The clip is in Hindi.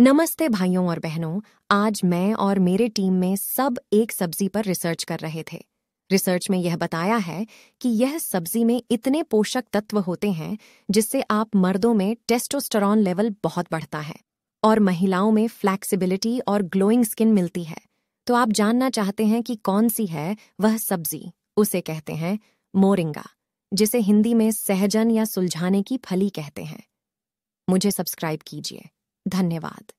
नमस्ते भाइयों और बहनों आज मैं और मेरे टीम में सब एक सब्जी पर रिसर्च कर रहे थे रिसर्च में यह बताया है कि यह सब्जी में इतने पोषक तत्व होते हैं जिससे आप मर्दों में टेस्टोस्टेरॉन लेवल बहुत बढ़ता है और महिलाओं में फ्लैक्सिबिलिटी और ग्लोइंग स्किन मिलती है तो आप जानना चाहते हैं कि कौन सी है वह सब्जी उसे कहते हैं मोरिंगा जिसे हिंदी में सहजन या सुलझाने की फली कहते हैं मुझे सब्सक्राइब कीजिए धन्यवाद